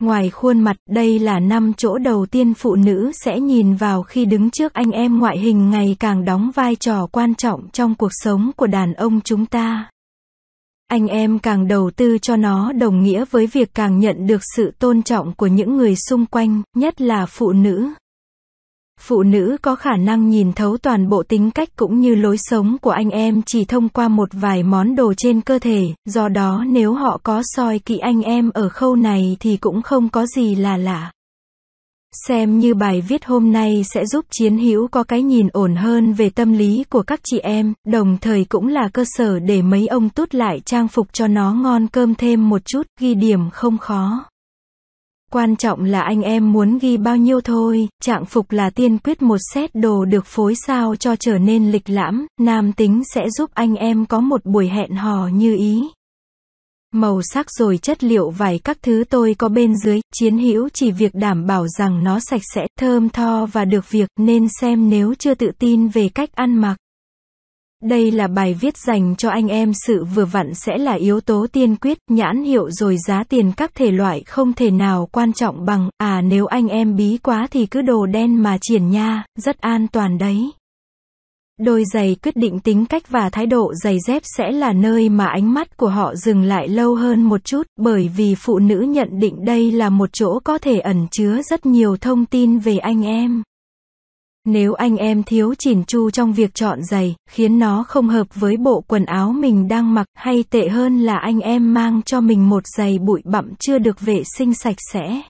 Ngoài khuôn mặt, đây là năm chỗ đầu tiên phụ nữ sẽ nhìn vào khi đứng trước anh em ngoại hình ngày càng đóng vai trò quan trọng trong cuộc sống của đàn ông chúng ta. Anh em càng đầu tư cho nó đồng nghĩa với việc càng nhận được sự tôn trọng của những người xung quanh, nhất là phụ nữ phụ nữ có khả năng nhìn thấu toàn bộ tính cách cũng như lối sống của anh em chỉ thông qua một vài món đồ trên cơ thể, do đó nếu họ có soi kỹ anh em ở khâu này thì cũng không có gì là lạ. Xem như bài viết hôm nay sẽ giúp chiến hữu có cái nhìn ổn hơn về tâm lý của các chị em, đồng thời cũng là cơ sở để mấy ông tút lại trang phục cho nó ngon cơm thêm một chút, ghi điểm không khó. Quan trọng là anh em muốn ghi bao nhiêu thôi, trạng phục là tiên quyết một set đồ được phối sao cho trở nên lịch lãm, nam tính sẽ giúp anh em có một buổi hẹn hò như ý. Màu sắc rồi chất liệu vải các thứ tôi có bên dưới, chiến hữu chỉ việc đảm bảo rằng nó sạch sẽ, thơm tho và được việc nên xem nếu chưa tự tin về cách ăn mặc. Đây là bài viết dành cho anh em sự vừa vặn sẽ là yếu tố tiên quyết, nhãn hiệu rồi giá tiền các thể loại không thể nào quan trọng bằng, à nếu anh em bí quá thì cứ đồ đen mà triển nha, rất an toàn đấy. Đôi giày quyết định tính cách và thái độ giày dép sẽ là nơi mà ánh mắt của họ dừng lại lâu hơn một chút, bởi vì phụ nữ nhận định đây là một chỗ có thể ẩn chứa rất nhiều thông tin về anh em. Nếu anh em thiếu chỉn chu trong việc chọn giày, khiến nó không hợp với bộ quần áo mình đang mặc, hay tệ hơn là anh em mang cho mình một giày bụi bặm chưa được vệ sinh sạch sẽ.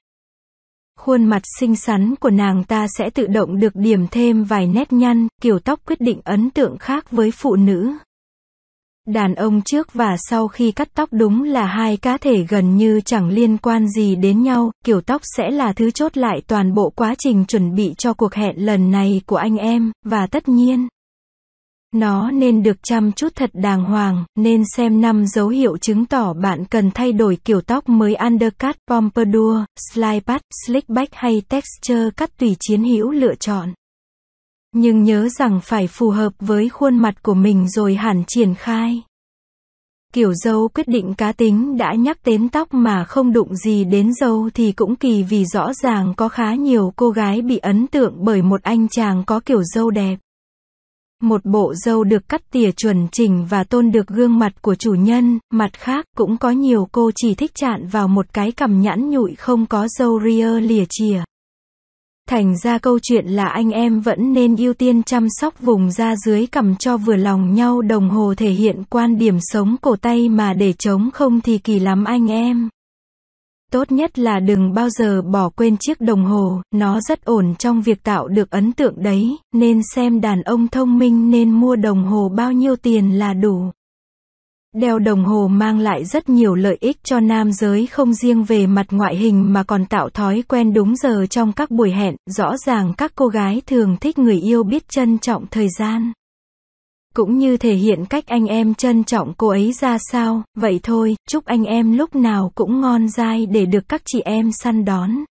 Khuôn mặt xinh xắn của nàng ta sẽ tự động được điểm thêm vài nét nhăn, kiểu tóc quyết định ấn tượng khác với phụ nữ. Đàn ông trước và sau khi cắt tóc đúng là hai cá thể gần như chẳng liên quan gì đến nhau, kiểu tóc sẽ là thứ chốt lại toàn bộ quá trình chuẩn bị cho cuộc hẹn lần này của anh em, và tất nhiên, nó nên được chăm chút thật đàng hoàng, nên xem năm dấu hiệu chứng tỏ bạn cần thay đổi kiểu tóc mới undercut, pompadour, slide back, slick back hay texture cắt tùy chiến hữu lựa chọn. Nhưng nhớ rằng phải phù hợp với khuôn mặt của mình rồi hẳn triển khai. Kiểu dâu quyết định cá tính đã nhắc đến tóc mà không đụng gì đến dâu thì cũng kỳ vì rõ ràng có khá nhiều cô gái bị ấn tượng bởi một anh chàng có kiểu dâu đẹp. Một bộ dâu được cắt tỉa chuẩn chỉnh và tôn được gương mặt của chủ nhân, mặt khác cũng có nhiều cô chỉ thích chạn vào một cái cằm nhãn nhụi không có dâu ria lìa chìa. Thành ra câu chuyện là anh em vẫn nên ưu tiên chăm sóc vùng da dưới cằm cho vừa lòng nhau đồng hồ thể hiện quan điểm sống cổ tay mà để chống không thì kỳ lắm anh em. Tốt nhất là đừng bao giờ bỏ quên chiếc đồng hồ, nó rất ổn trong việc tạo được ấn tượng đấy, nên xem đàn ông thông minh nên mua đồng hồ bao nhiêu tiền là đủ. Đeo đồng hồ mang lại rất nhiều lợi ích cho nam giới không riêng về mặt ngoại hình mà còn tạo thói quen đúng giờ trong các buổi hẹn, rõ ràng các cô gái thường thích người yêu biết trân trọng thời gian. Cũng như thể hiện cách anh em trân trọng cô ấy ra sao, vậy thôi, chúc anh em lúc nào cũng ngon dai để được các chị em săn đón.